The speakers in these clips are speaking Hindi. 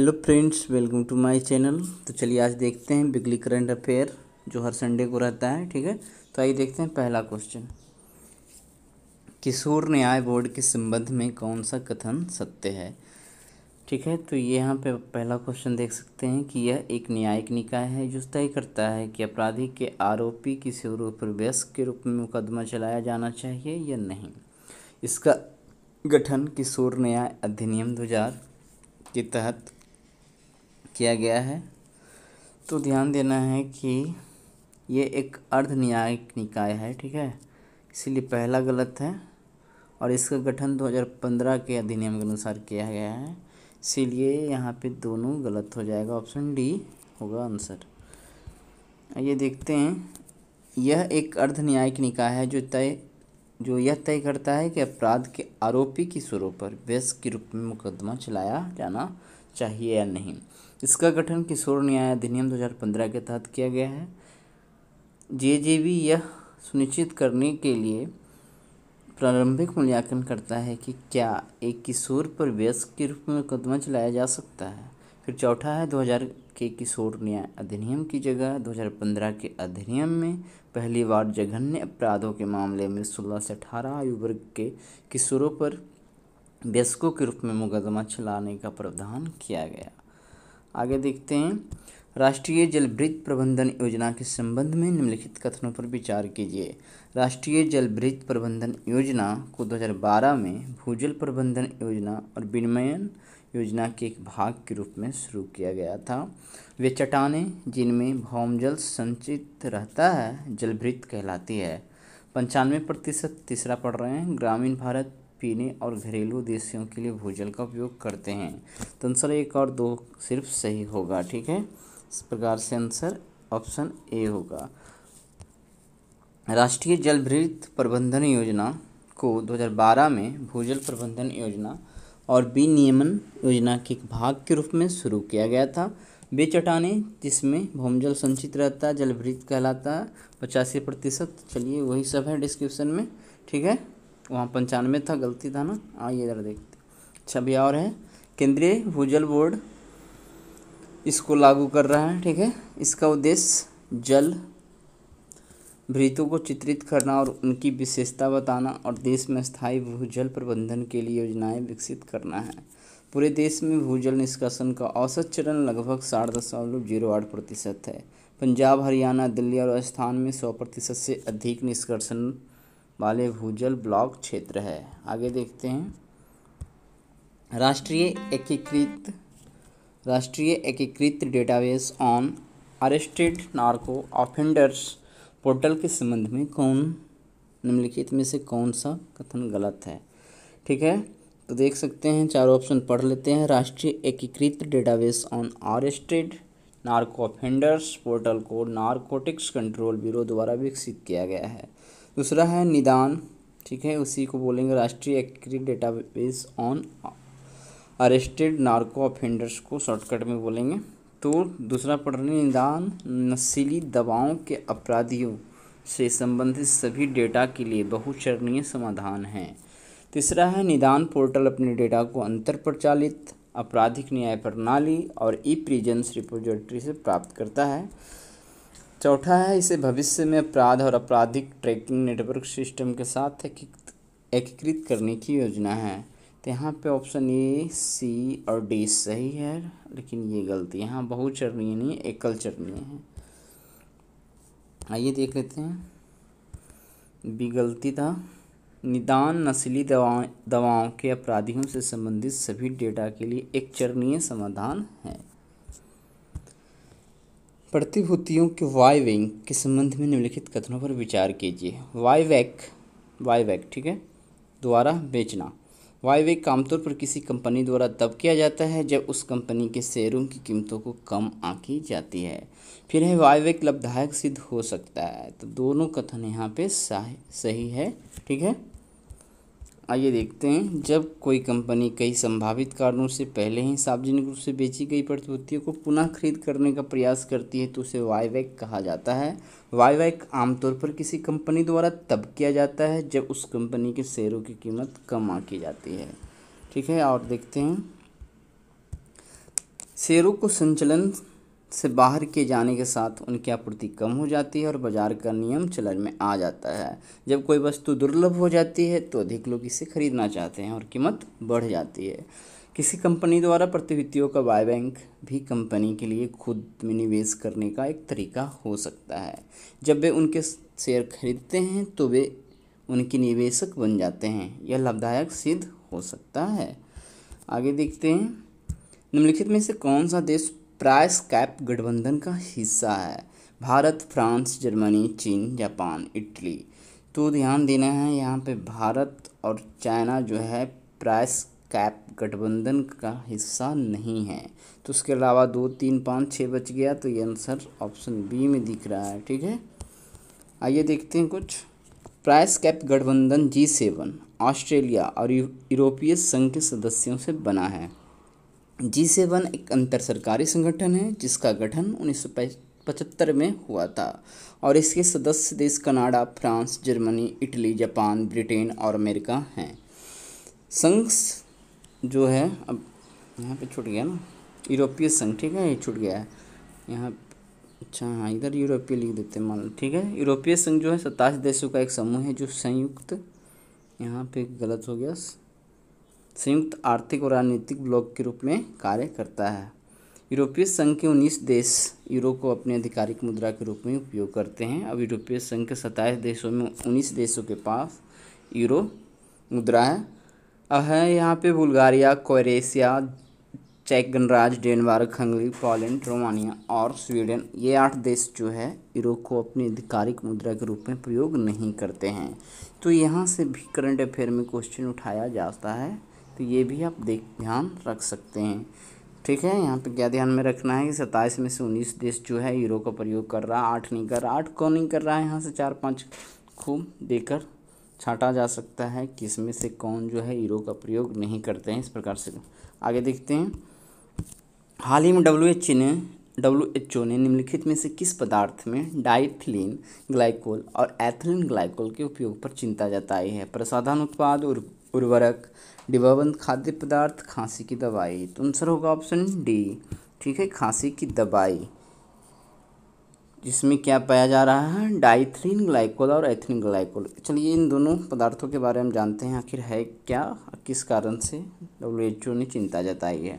hello friends welcome to my channel तो चलिए आज देखते हैं बिगली करंट अफेयर जो हर संडे को रहता है ठीक है तो आइए देखते हैं पहला क्वेश्चन किशोर न्याय बोर्ड के संबंध में कौन सा कथन सत्य है ठीक है तो ये यहाँ पे पहला क्वेश्चन देख सकते हैं कि यह एक न्यायिक निकाय है जो तय करता है कि अपराधी के आरोपी किशोर पर व्यस्क के रूप में मुकदमा चलाया जाना चाहिए या नहीं इसका गठन किशोर न्याय अधिनियम दो के तहत किया गया है तो ध्यान देना है कि ये एक अर्ध न्यायिक निकाय है ठीक है इसीलिए पहला गलत है और इसका गठन 2015 के अधिनियम के अनुसार किया गया है इसीलिए यहाँ पे दोनों गलत हो जाएगा ऑप्शन डी होगा आंसर ये देखते हैं यह एक अर्ध न्यायिक निकाय है जो तय जो यह तय करता है कि अपराध के आरोपी की स्वरूप पर व्यस्त के रूप में मुकदमा चलाया जाना चाहिए या नहीं इसका गठन किशोर न्याय अधिनियम 2015 के तहत किया गया है जे जे वी यह सुनिश्चित करने के लिए प्रारंभिक मूल्यांकन करता है कि क्या एक किशोर पर व्यस्क के रूप में मुकदमा चलाया जा सकता है फिर चौथा है 2000 के किशोर न्याय अधिनियम की जगह 2015 के अधिनियम में पहली बार जघन्य अपराधों के मामले में 16 से 18 आयु वर्ग के किशोरों पर व्यस्कों के रूप में मुकदमा चलाने का प्रावधान किया गया आगे देखते हैं राष्ट्रीय जलवृत प्रबंधन योजना के संबंध में निम्नलिखित कथनों पर विचार कीजिए राष्ट्रीय जलवृत प्रबंधन योजना को 2012 में भूजल प्रबंधन योजना और विनिमयन योजना के एक भाग के रूप में शुरू किया गया था वे चट्टाने जिनमें भौमजल संचित रहता है जलभृत कहलाती है पंचानवे प्रतिशत तीसरा पढ़ रहे हैं ग्रामीण भारत पीने और घरेलू उद्देश्यों के लिए भूजल का उपयोग करते हैं तो आंसर एक और दो सिर्फ सही होगा ठीक है इस प्रकार से आंसर ऑप्शन ए होगा राष्ट्रीय भृत प्रबंधन योजना को 2012 में भूजल प्रबंधन योजना और विनियमन योजना के एक भाग के रूप में शुरू किया गया था वे चटाने जिसमें भूमजल संचित रहता है जलभृत कहलाता है पचासी प्रतिशत चलिए वही सब है डिस्क्रिप्शन में ठीक है वहाँ पंचानवे था गलती था ना आइए हाँ, इधर देखते अच्छा और है केंद्रीय भूजल बोर्ड इसको लागू कर रहा है ठीक है इसका उद्देश्य जल भृतों को चित्रित करना और उनकी विशेषता बताना और देश में स्थायी भूजल प्रबंधन के लिए योजनाएं विकसित करना है पूरे देश में भूजल निष्कासन का औसत चरण लगभग साठ दशमलव जीरो आठ प्रतिशत है पंजाब हरियाणा दिल्ली और राजस्थान में सौ प्रतिशत से अधिक निष्कर्षण वाले भूजल ब्लॉक क्षेत्र है आगे देखते हैं राष्ट्रीय एकीकृत राष्ट्रीय एकीकृत database on arrested narco offenders portal के संबंध में कौन निम्नलिखित में से कौन सा कथन गलत है ठीक है तो देख सकते हैं चारों ऑप्शन पढ़ लेते हैं राष्ट्रीय एकीकृत database on arrested narco offenders portal को नार्कोटिक्स कंट्रोल ब्यूरो द्वारा विकसित किया गया है दूसरा है निदान ठीक है उसी को बोलेंगे राष्ट्रीय data database on arrested narco offenders को शॉर्टकट में बोलेंगे तो दूसरा पढ़ रहे निदान नशीली दवाओं के अपराधियों से संबंधित सभी डेटा के लिए बहुचरणीय समाधान है तीसरा है निदान पोर्टल अपने डेटा को अंतर प्रचालित आपराधिक न्याय प्रणाली और ई प्रिजेंस रिपोजिटरी से प्राप्त करता है चौथा है इसे भविष्य में अपराध और आपराधिक ट्रैकिंग नेटवर्क सिस्टम के साथ एकीकृत करने की योजना है तो यहाँ पे ऑप्शन ए सी और डी सही है लेकिन ये गलती यहाँ बहुचरणीय नहीं एकल चरणीय है आइए देख लेते हैं बी गलती था निदान नस्ली दवाओं दवाओं के अपराधियों से संबंधित सभी डेटा के लिए एक चरणीय समाधान है प्रतिभूतियों के वायविंग के संबंध में निम्नलिखित कथनों पर विचार कीजिए वायवैक वायवैक ठीक है द्वारा बेचना वायवैक आमतौर पर किसी कंपनी द्वारा तब किया जाता है जब उस कंपनी के शेयरों की कीमतों को कम आंकी जाती है फिर है वायवैक लाभदायक सिद्ध हो सकता है तो दोनों कथन यहाँ पे सही है ठीक है आइए देखते हैं जब कोई कंपनी कई संभावित कारणों से पहले ही सार्वजनिक रूप से बेची गई प्रतिभूतियों को पुनः खरीद करने का प्रयास करती है तो उसे वाईवैक कहा जाता है वाईवैक आमतौर पर किसी कंपनी द्वारा तब किया जाता है जब उस कंपनी के शेयरों की कीमत कम आकी जाती है ठीक है और देखते हैं शेयरों को संचलन से बाहर के जाने के साथ उनकी आपूर्ति कम हो जाती है और बाजार का नियम चलन में आ जाता है जब कोई वस्तु दुर्लभ हो जाती है तो अधिक लोग इसे खरीदना चाहते हैं और कीमत बढ़ जाती है किसी कंपनी द्वारा प्रतिभूतियों का बाय बैंक भी कंपनी के लिए खुद में निवेश करने का एक तरीका हो सकता है जब वे उनके शेयर खरीदते हैं तो वे उनके निवेशक बन जाते हैं यह लाभदायक सिद्ध हो सकता है आगे देखते हैं निम्नलिखित में से कौन सा देश प्राइस कैप गठबंधन का हिस्सा है भारत फ्रांस जर्मनी चीन जापान इटली तो ध्यान देना है यहाँ पे भारत और चाइना जो है प्राइस कैप गठबंधन का हिस्सा नहीं है तो उसके अलावा दो तीन पाँच छः बच गया तो ये आंसर ऑप्शन बी में दिख रहा है ठीक है आइए देखते हैं कुछ प्राइस कैप गठबंधन जी सेवन ऑस्ट्रेलिया और यूरोपीय संघ के सदस्यों से बना है जी सेवन एक अंतर सरकारी संगठन है जिसका गठन उन्नीस पचहत्तर में हुआ था और इसके सदस्य देश Canada France Germany Italy Japan Britain और अमेरिका हैं संघ जो है अब यहाँ पे छूट गया ना यूरोपीय संघ ठीक है ये छूट गया है यहाँ अच्छा हाँ इधर यूरोपीय लिख देते हैं मान ठीक है यूरोपीय संघ जो है सत्ताईस देशों का एक समूह है जो संयुक्त यहाँ पे गलत हो गया संयुक्त आर्थिक और राजनीतिक ब्लॉक के रूप में कार्य करता है यूरोपीय संघ के उन्नीस देश यूरो को अपने आधिकारिक मुद्रा के रूप में उपयोग करते हैं अब यूरोपीय संघ के सत्ताईस देशों में उन्नीस देशों के पास यूरो मुद्रा है अब है यहाँ पे बुल्गारिया क्रोएशिया चेक गणराज्य डेनमार्क हंगरी पोलैंड रोमानिया और स्वीडन ये आठ देश जो है यूरो को अपनी आधिकारिक मुद्रा के रूप में प्रयोग नहीं करते हैं तो यहाँ से भी करंट अफेयर में क्वेश्चन उठाया जाता है तो ये भी आप देख ध्यान रख सकते हैं ठीक है यहाँ पे क्या ध्यान में रखना है कि सत्ताईस में से उन्नीस देश जो है यूरो का प्रयोग कर रहा है आठ नहीं कर रहा आठ कौन नहीं कर रहा है यहाँ से चार पाँच खूब देकर छाटा जा सकता है किस में से कौन जो है यूरो का प्रयोग नहीं करते हैं इस प्रकार से आगे देखते हैं हाल ही में डब्ल्यू एच ने डब्ल्यू एच ओ ने निम्नलिखित में से किस पदार्थ में डाइथिलीन ग्लाइकोल और एथिलीन ग्लाइकोल के उपयोग पर चिंता जताई है प्रसाधन उत्पाद और उर्वरक डिब्बाबंद खाद्य पदार्थ खांसी की दवाई तो आंसर होगा ऑप्शन डी ठीक है खांसी की दवाई जिसमें क्या पाया जा रहा है डाइथ्रीन ग्लाइकोल और एथिन ग्लाइकोल चलिए इन दोनों पदार्थों के बारे में जानते हैं आखिर है क्या किस कारण से डब्ल्यू एच ओ ने चिंता जताई है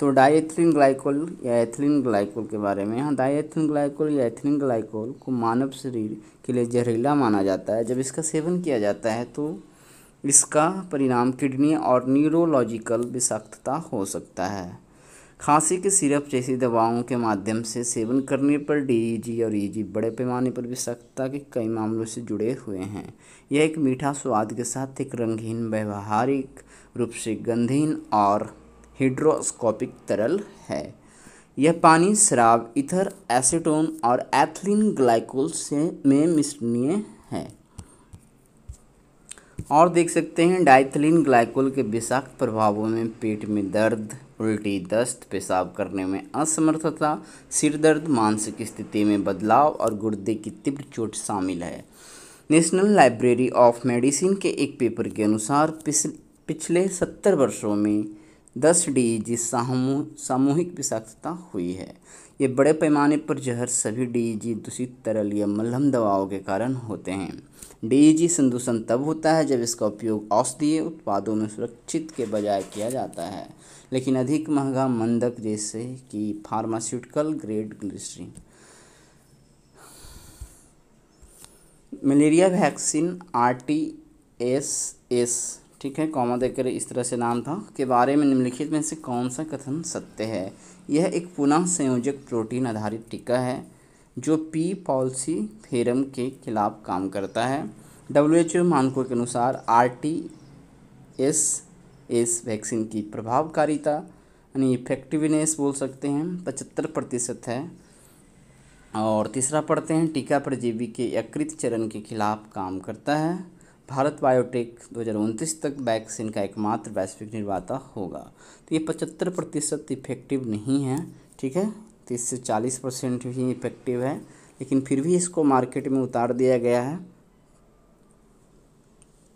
तो डाइथ्रीन ग्लाइकोल या एथिलीन ग्लाइकोल के बारे में यहाँ डाइथ्रीन ग्लाइकोल या एथिलीन ग्लाइकोल को मानव शरीर के लिए जहरीला माना जाता है जब इसका सेवन किया जाता है तो इसका परिणाम किडनी और न्यूरोलॉजिकल विषाक्तता हो सकता है खांसी के सिरप जैसी दवाओं के माध्यम से सेवन करने पर डीईजी e और ईजी e e बड़े पैमाने पर विषाक्तता के कई मामलों से जुड़े हुए हैं यह एक मीठा स्वाद के साथ एक रंगहीन व्यवहारिक रूप से गंधहीन और हिड्रोस्कोपिक तरल है यह पानी शराब इथर एसीटोन और एथलीन ग्लाइकोल से में मिश्रणीय है और देख सकते हैं डाइथिलीन ग्लाइकोल के विषाक्त प्रभावों में पेट में दर्द उल्टी दस्त पेशाब करने में असमर्थता सिर दर्द मानसिक स्थिति में बदलाव और गुर्दे की तीव्र चोट शामिल है नेशनल लाइब्रेरी ऑफ मेडिसिन के एक पेपर के अनुसार पिछले सत्तर वर्षों में दस डी जिस सामूहिक विषाक्तता हुई है ये बड़े पैमाने पर जहर सभी डीजी दूषित तरल या मलहम दवाओं के कारण होते हैं डीजी संदूषण तब होता है जब इसका उपयोग औषधीय उत्पादों में सुरक्षित के बजाय किया जाता है लेकिन अधिक महंगा मंदक जैसे कि pharmaceutical grade glycerine malaria vaccine R T S S ठीक है कॉमा देकर इस तरह से नाम था के बारे में निम्नलिखित में से कौन सा कथन सत्य है यह एक पुनः संयोजक प्रोटीन आधारित टीका है जो पी पॉलिसी थेरम के खिलाफ काम करता है डब्ल्यू एच ओ मानकों के अनुसार R T S S vaccine की प्रभावकारिता यानी इफेक्टिवनेस बोल सकते हैं पचहत्तर प्रतिशत है और तीसरा पढ़ते हैं टीका परजीवी के यकृत चरण के खिलाफ काम करता है भारत बायोटेक दो तक वैक्सीन का एकमात्र वैश्विक निर्माता होगा तो ये पचहत्तर प्रतिशत इफेक्टिव नहीं है ठीक है तीस तो से चालीस परसेंट भी इफेक्टिव है लेकिन फिर भी इसको मार्केट में उतार दिया गया है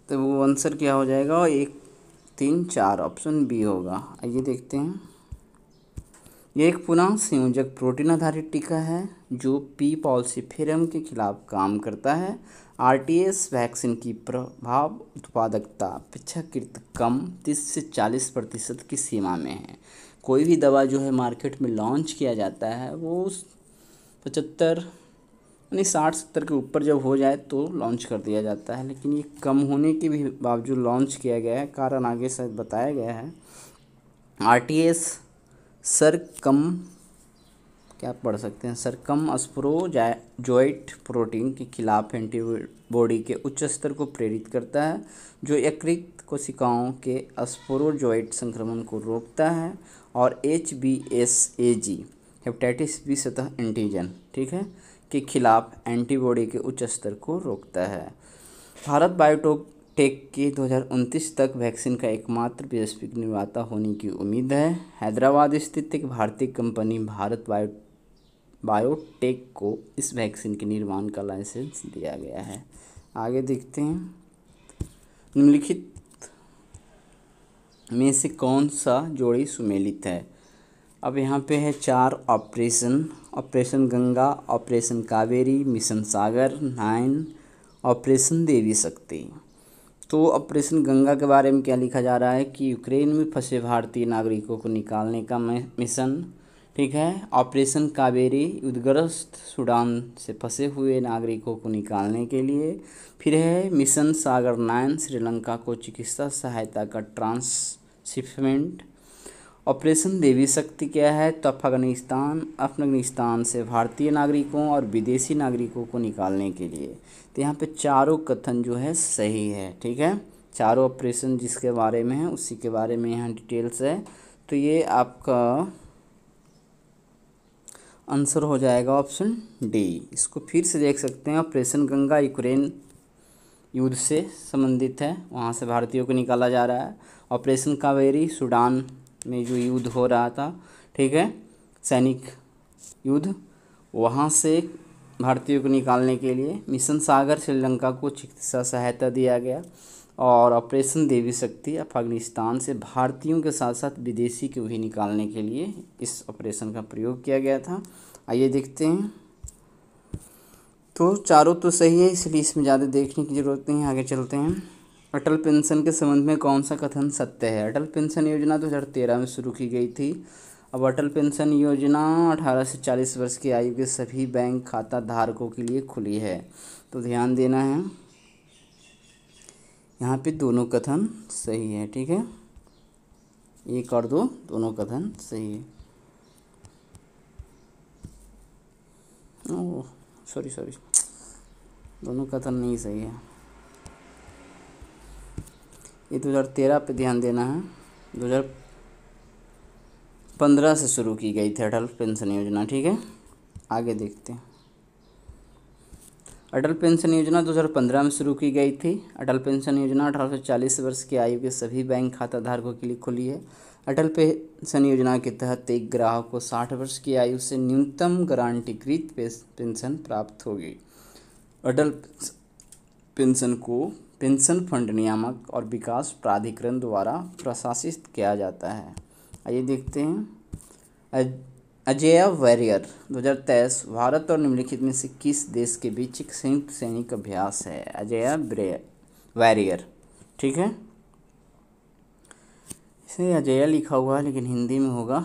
तो वो आंसर क्या हो जाएगा एक तीन चार ऑप्शन बी होगा आइए देखते हैं ये एक पुनः संयोजक प्रोटीन आधारित टीका है जो पी पॉल्सी फिरम के खिलाफ काम करता है आरटीएस वैक्सीन की प्रभाव उत्पादकता अपेक्षाकृत कम 30 से 40 प्रतिशत की सीमा में है कोई भी दवा जो है मार्केट में लॉन्च किया जाता है वो पचहत्तर यानी साठ सत्तर के ऊपर जब हो जाए तो लॉन्च कर दिया जाता है लेकिन ये कम होने के भी बावजूद लॉन्च किया गया है कारण आगे शायद बताया गया है आर सर कम क्या पढ़ सकते हैं circumsporozoite protein के खिलाफ एंटीबॉडी के उच्च स्तर को प्रेरित करता है जो यकृत कोशिकाओं के जॉइट संक्रमण को रोकता है और H B S A G hepatitis B सतह एंटीजन ठीक है के खिलाफ एंटीबॉडी के उच्च स्तर को रोकता है भारत बायोटोक टेक के 2029 तक वैक्सीन का एकमात्र वैश्विक निर्माता होने की उम्मीद है हैदराबाद स्थित एक भारतीय कंपनी भारत बायो बायोटेक को इस वैक्सीन के निर्माण का लाइसेंस दिया गया है आगे देखते हैं निम्नलिखित में से कौन सा जोड़ी सुमेलित है अब यहाँ पे है चार operation operation Ganga operation Kaveri mission Sagar nine operation Devi Shakti तो ऑपरेशन गंगा के बारे में क्या लिखा जा रहा है कि यूक्रेन में फंसे भारतीय नागरिकों को निकालने का मिशन ठीक है ऑपरेशन कावेरी उद्ग्रस्त सूडान से फंसे हुए नागरिकों को निकालने के लिए फिर है मिशन सागर नायन श्रीलंका को चिकित्सा सहायता का ट्रांसशिपमेंट ऑपरेशन देवी शक्ति क्या है तो अफगानिस्तान अफगानिस्तान से भारतीय नागरिकों और विदेशी नागरिकों को निकालने के लिए तो यहाँ पे चारों कथन जो है सही है ठीक है चारों ऑपरेशन जिसके बारे में है उसी के बारे में यहाँ डिटेल्स है तो ये आपका आंसर हो जाएगा ऑप्शन डी इसको फिर से देख सकते हैं ऑपरेशन गंगा यूक्रेन युद्ध से संबंधित है वहाँ से भारतीयों को निकाला जा रहा है ऑपरेशन कावेरी सूडान में जो युद्ध हो रहा था ठीक है सैनिक युद्ध वहाँ से भारतीयों को निकालने के लिए मिशन सागर श्रीलंका को चिकित्सा सहायता दिया गया और ऑपरेशन देवी शक्ति अफगानिस्तान से भारतीयों के साथ साथ विदेशी को भी निकालने के लिए इस ऑपरेशन का प्रयोग किया गया था आइए देखते हैं तो चारों तो सही है इसलिए इसमें ज़्यादा देखने की ज़रूरत नहीं है आगे चलते हैं अटल पेंशन के संबंध में कौन सा कथन सत्य है अटल पेंशन योजना दो हज़ार तेरह में शुरू की गई थी अब अटल पेंशन योजना 18 से 40 वर्ष की आयु के सभी बैंक खाता धारकों के लिए खुली है तो ध्यान देना है यहाँ पे दोनों कथन सही है ठीक है एक और दो दोनों कथन सही है सॉरी सॉरी दोनों कथन नहीं सही है ये दो हज़ार तेरह पर ध्यान देना है दो हज़ार पंद्रह से शुरू की गई थी अटल पेंशन योजना ठीक है आगे देखते हैं अटल पेंशन योजना 2015 में शुरू की गई थी अटल पेंशन योजना 1840 वर्ष की आयु के सभी बैंक खाता धारकों के लिए खुली है अटल पेंशन योजना के तहत एक ग्राहक को 60 वर्ष की आयु से न्यूनतम गारंटीकृत पेंशन प्राप्त होगी अटल पेंशन को पेंशन फंड नियामक और विकास प्राधिकरण द्वारा प्रशासित किया जाता है आइए देखते हैं अजय वैरियर 2023 भारत और निम्नलिखित में से किस देश के बीच एक संयुक्त सैनिक अभ्यास है अजय वैरियर ठीक है इसे अजय लिखा हुआ है लेकिन हिंदी में होगा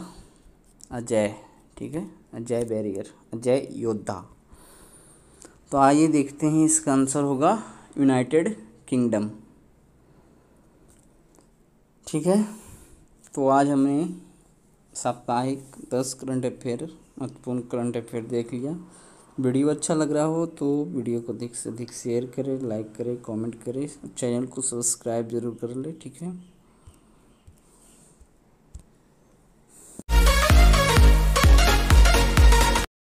अजय ठीक है अजय वैरियर अजय योद्धा तो आइए देखते हैं इसका आंसर होगा यूनाइटेड किंगडम ठीक है तो आज हमें साप्ताहिक दस करंट अफेयर महत्वपूर्ण करंट अफेयर देख लिया वीडियो अच्छा लग रहा हो तो वीडियो को अधिक से अधिक शेयर करें लाइक करें कमेंट करें चैनल को सब्सक्राइब जरूर कर ले ठीक है